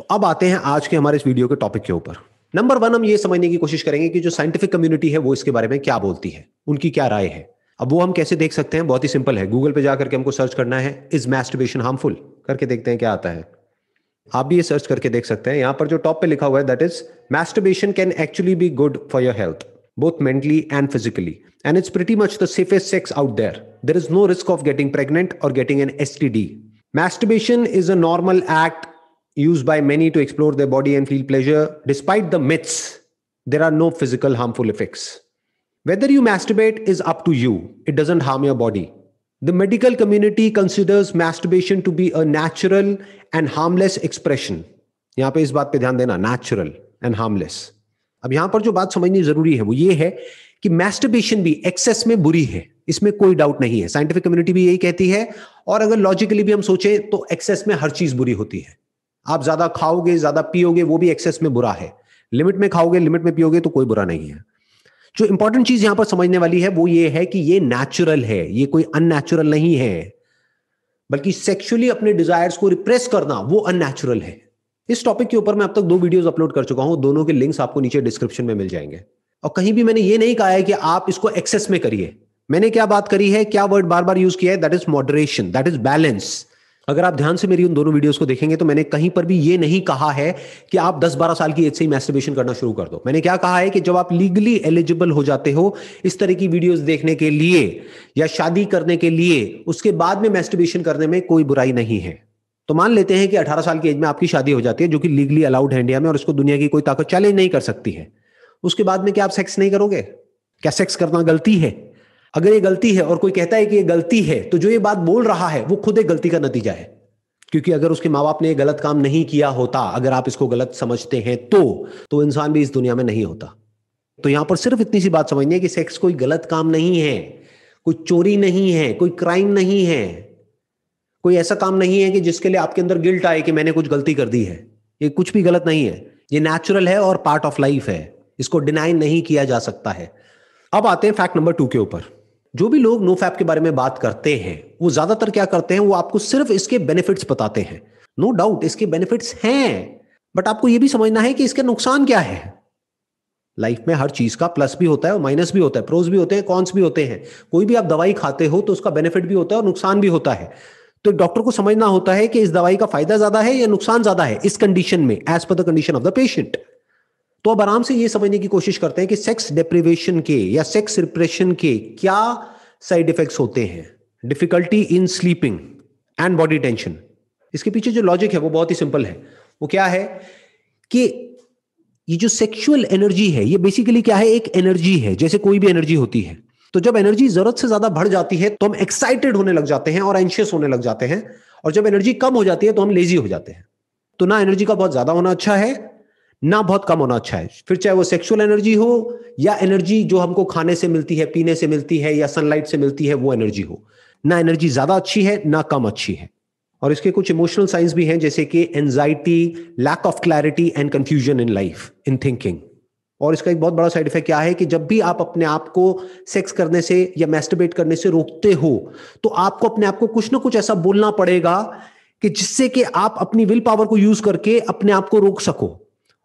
तो अब आते हैं आज के हमारे इस वीडियो के टॉपिक के ऊपर नंबर वन हम ये समझने की कोशिश करेंगे कि जो साइंटिफिक कम्युनिटी है वो इसके बारे में क्या बोलती है उनकी क्या राय है अब वो हम कैसे देख सकते हैं बहुत ही सिंपल है गूगल पे जाकर के हमको सर्च करना है इज मैस्टिबेशन हार्मफुल करके देखते हैं क्या आता है आप भी ये सर्च करके देख सकते हैं यहां पर जो टॉप पे लिखा हुआ है that is masturbation can actually be good for your health both mentally and physically and it's pretty much the safest sex out there there is no risk of getting pregnant और getting an S masturbation is a normal act used by many to explore their body and feel pleasure. Despite the myths, there are no physical harmful effects. Whether you masturbate is up to you, it doesn't harm your body. The medical community considers masturbation to be a natural and harmless expression. यहाँ पे इस बात पे ध्यान देना natural and harmless अब यहां पर जो बात समझनी जरूरी है वो ये है कि मैस्टरबेशन भी एक्सेस में बुरी है इसमें कोई डाउट नहीं है साइंटिफिक कम्युनिटी भी यही कहती है और अगर लॉजिकली भी हम सोचें तो एक्सेस में हर चीज बुरी होती है आप ज्यादा खाओगे ज्यादा पियोगे वो भी एक्सेस में बुरा है लिमिट में खाओगे लिमिट में पियोगे तो कोई बुरा नहीं है जो इंपॉर्टेंट चीज यहां पर समझने वाली है वो ये है कि ये नेचुरल है ये कोई अननेचुरल नहीं है बल्कि सेक्सुअली अपने डिजायर्स को रिप्रेस करना वो अननेचुरल है इस टॉपिक के ऊपर मैं अब तक दो वीडियोस अपलोड कर चुका हूं दोनों के लिंक्स आपको नीचे डिस्क्रिप्शन में मिल जाएंगे और कहीं भी मैंने ये नहीं कहा है कि आप इसको एक्सेस में करिए मैंने क्या बात करी है क्या वर्ड बार बार यूज किया है that is moderation that is balance अगर आप ध्यान से मेरी उन दोनों वीडियोस को देखेंगे तो मैंने कहीं पर भी ये नहीं कहा है कि आप 10-12 साल की एज से ही मैस्टिबेशन करना शुरू कर दो मैंने क्या कहा है कि जब आप लीगली एलिजिबल हो जाते हो इस तरह की वीडियोस देखने के लिए या शादी करने के लिए उसके बाद में मैस्टिबेशन करने में कोई बुराई नहीं है तो मान लेते हैं कि 18 साल की एज में आपकी शादी हो जाती है जो कि लीगली अलाउड है इंडिया में और इसको दुनिया की कोई ताकत चैलेंज नहीं कर सकती है उसके बाद में क्या आप सेक्स नहीं करोगे क्या सेक्स करना गलती है अगर ये गलती है और कोई कहता है कि ये गलती है तो जो ये बात बोल रहा है वो खुद एक गलती का नतीजा है क्योंकि अगर उसके माँ बाप ने गलत काम नहीं किया होता अगर आप इसको गलत समझते हैं तो तो इंसान भी इस दुनिया में नहीं होता तो यहां पर सिर्फ इतनी सी बात समझनी है कि सेक्स कोई गलत काम नहीं है कोई चोरी नहीं है कोई क्राइम नहीं है कोई ऐसा काम नहीं है कि जिसके लिए आपके अंदर गिल्ट आए कि मैंने कुछ गलती कर दी है ये कुछ भी गलत नहीं है ये नेचुरल है और पार्ट ऑफ लाइफ है इसको डिनाई नहीं किया जा सकता है अब आते हैं फैक्ट नंबर टू के ऊपर जो भी लोग नो फैप के बारे में बात करते हैं वो ज्यादातर क्या करते हैं वो आपको सिर्फ इसके बेनिफिट्स बताते हैं नो no डाउट इसके बेनिफिट्स हैं बट आपको ये भी समझना है कि इसके नुकसान क्या है लाइफ में हर चीज का प्लस भी होता है और माइनस भी होता है प्रोज भी होते हैं कॉन्स भी होते हैं कोई भी आप दवाई खाते हो तो उसका बेनिफिट भी होता है और नुकसान भी होता है तो डॉक्टर को समझना होता है कि इस दवाई का फायदा ज्यादा है या नुकसान ज्यादा है इस कंडीशन में as per the condition of the patient तो अब आराम से ये समझने की कोशिश करते हैं कि सेक्स डिप्रिवेशन के या सेक्स रिप्रेशन के क्या साइड इफेक्ट्स होते हैं difficulty in sleeping and body tension इसके पीछे जो लॉजिक है वो बहुत ही सिंपल है वो क्या है कि ये जो सेक्सुअल एनर्जी है ये बेसिकली क्या है एक एनर्जी है जैसे कोई भी एनर्जी होती है तो जब एनर्जी जरूरत से ज्यादा बढ़ जाती है तो हम एक्साइटेड होने लग जाते हैं और एंशियस होने लग जाते हैं और जब एनर्जी कम हो जाती है तो हम लेजी हो जाते हैं तो ना एनर्जी का बहुत ज्यादा होना अच्छा है ना बहुत कम होना अच्छा है फिर चाहे वो सेक्सुअल एनर्जी हो या एनर्जी जो हमको खाने से मिलती है पीने से मिलती है या सनलाइट से मिलती है वो एनर्जी हो ना एनर्जी ज्यादा अच्छी है ना कम अच्छी है और इसके कुछ इमोशनल साइंस भी हैं जैसे कि anxiety lack of clarity and confusion in life in thinking और इसका एक बहुत बड़ा साइड इफेक्ट क्या है कि जब भी आप अपने आप को सेक्स करने से या मैस्टिबेट करने से रोकते हो तो आपको अपने आप को कुछ ना कुछ ऐसा बोलना पड़ेगा कि जिससे कि आप अपनी विल पावर को यूज करके अपने आप को रोक सको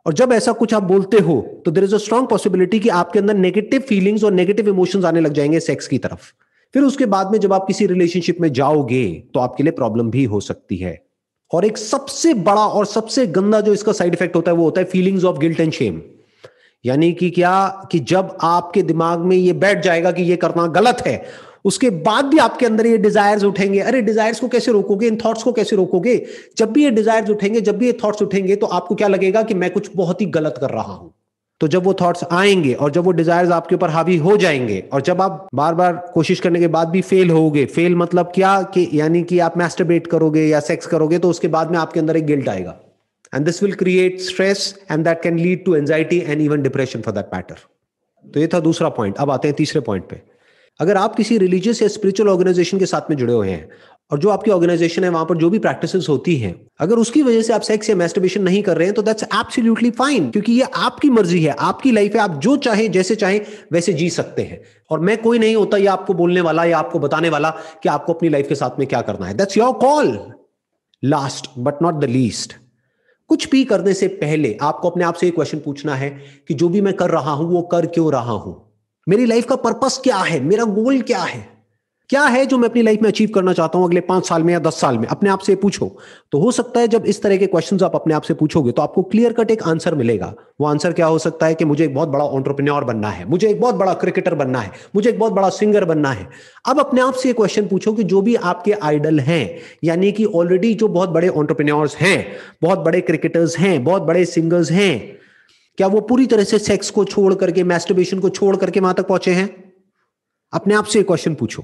और जब ऐसा कुछ आप बोलते हो तो there is a strong possibility कि आपके अंदर नेगेटिव फीलिंग्स और नेगेटिव इमोशंस आने लग जाएंगे सेक्स की तरफ फिर उसके बाद में जब आप किसी रिलेशनशिप में जाओगे तो आपके लिए प्रॉब्लम भी हो सकती है और एक सबसे बड़ा और सबसे गंदा जो इसका साइड इफेक्ट होता है वो होता है feelings of guilt and shame यानी कि क्या कि जब आपके दिमाग में ये बैठ जाएगा कि ये करना गलत है उसके बाद भी आपके अंदर ये डिजायर्स उठेंगे अरे डिजायर्स को कैसे रोकोगे इन थॉट्स को कैसे रोकोगे जब भी ये डिजायर्स उठेंगे जब भी ये थॉट्स उठेंगे तो आपको क्या लगेगा कि मैं कुछ बहुत ही गलत कर रहा हूं तो जब वो थॉट्स आएंगे और जब वो डिजायर्स आपके ऊपर हावी हो जाएंगे और जब आप बार बार कोशिश करने के बाद भी फेल होगे फेल मतलब क्या कि यानी कि आप मैस्टरबेट करोगे या सेक्स करोगे तो उसके बाद में आपके अंदर एक गिल्ट आएगा and this will create stress and that can lead to anxiety and even depression for that matter तो ये था दूसरा पॉइंट अब आते हैं तीसरे पॉइंट पे अगर आप किसी रिलीजियस या स्पिरिचुअल ऑर्गेनाइजेशन के साथ में जुड़े हुए हैं और जो आपकी ऑर्गेनाइजेशन है वहां पर जो भी प्रैक्टिस होती है अगर उसकी वजह से आप सेक्स या मेस्टिबेशन नहीं कर रहे हैं तो दैट्स एब्सोल्यूटली फाइन क्योंकि ये आपकी मर्जी है आपकी लाइफ है आप जो चाहे जैसे चाहे वैसे जी सकते हैं और मैं कोई नहीं होता या आपको बोलने वाला या आपको बताने वाला कि आपको अपनी लाइफ के साथ में क्या करना है that's your call last but not the least कुछ भी करने से पहले आपको अपने आप से ये क्वेश्चन पूछना है कि जो भी मैं कर रहा हूं वो कर क्यों रहा हूं मेरी लाइफ का पर्पस क्या है मेरा गोल क्या है क्या है जो मैं अपनी लाइफ में अचीव करना चाहता हूं अगले पांच साल में या दस साल में अपने आप से पूछो तो हो सकता है जब इस तरह के क्वेश्चंस आप अपने आप से पूछोगे तो आपको क्लियर कट एक आंसर मिलेगा वो आंसर क्या हो सकता है कि मुझे एक बहुत बड़ा ऑन्टरप्रन्योर बनना है मुझे एक बहुत बड़ा क्रिकेटर बनना है मुझे एक बहुत बड़ा सिंगर बनना है अब अपने आप से क्वेश्चन पूछो कि जो भी आपके आइडल हैं यानी कि ऑलरेडी जो बहुत बड़े ऑन्टरप्रन्योर्स हैं बहुत बड़े क्रिकेटर्स हैं बहुत बड़े सिंगर्स हैं क्या वो पूरी तरह से सेक्स को छोड़ करके मैस्टरबेशन को छोड़ करके वहां तक पहुंचे हैं अपने आप से क्वेश्चन पूछो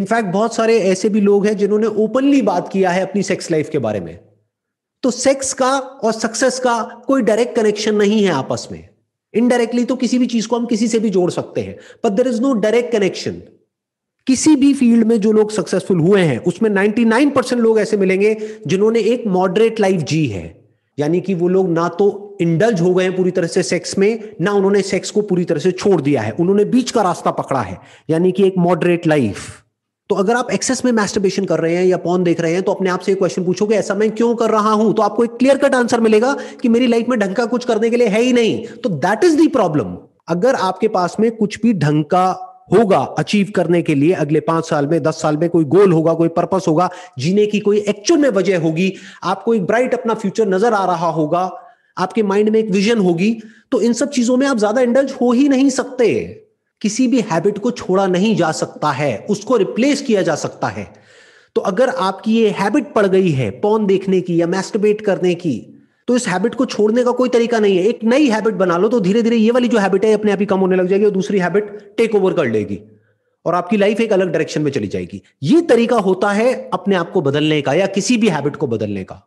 इनफैक्ट बहुत सारे ऐसे भी लोग हैं जिन्होंने ओपनली बात किया है अपनी सेक्स लाइफ के बारे में तो सेक्स का और सक्सेस का कोई डायरेक्ट कनेक्शन नहीं है आपस में इनडायरेक्टली तो किसी भी चीज को हम किसी से भी जोड़ सकते हैं but there is no direct connection किसी भी फील्ड में जो लोग सक्सेसफुल हुए हैं उसमें 99 परसेंट लोग ऐसे मिलेंगे जिन्होंने एक मॉडरेट लाइफ जी है यानी कि वो लोग ना तो इंडल्ज हो गए हैं पूरी तरह से सेक्स में ना उन्होंने सेक्स को पूरी तरह से छोड़ दिया है उन्होंने बीच का रास्ता पकड़ा है यानी कि एक मॉडरेट लाइफ तो अगर आप एक्सेस में मैस्टरबेशन कर रहे हैं या पॉन देख रहे हैं तो अपने आप से क्वेश्चन पूछोगे ऐसा मैं क्यों कर रहा हूं तो आपको एक क्लियर कट आंसर मिलेगा कि मेरी लाइफ में ढंग का कुछ करने के लिए है ही नहीं तो दैट इज दी प्रॉब्लम अगर आपके पास में कुछ भी ढंग का होगा अचीव करने के लिए अगले पांच साल में दस साल में कोई गोल होगा कोई पर्पस होगा जीने की कोई एक्चुअल में वजह होगी आपको एक ब्राइट अपना फ्यूचर नजर आ रहा होगा आपके माइंड में एक विजन होगी तो इन सब चीजों में आप ज्यादा इंडल्ज हो ही नहीं सकते किसी भी हैबिट को छोड़ा नहीं जा सकता है उसको रिप्लेस किया जा सकता है तो अगर आपकी ये हैबिट पड़ गई है पौन देखने की या मैस्टिबेट करने की तो इस हैबिट को छोड़ने का कोई तरीका नहीं है एक नई हैबिट बना लो तो धीरे धीरे ये वाली जो हैबिट है अपने आप ही कम होने लग जाएगी और दूसरी हैबिट टेक ओवर कर लेगी और आपकी लाइफ एक अलग डायरेक्शन में चली जाएगी ये तरीका होता है अपने आप को बदलने का या किसी भी हैबिट को बदलने का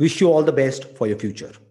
wish you all the best for your future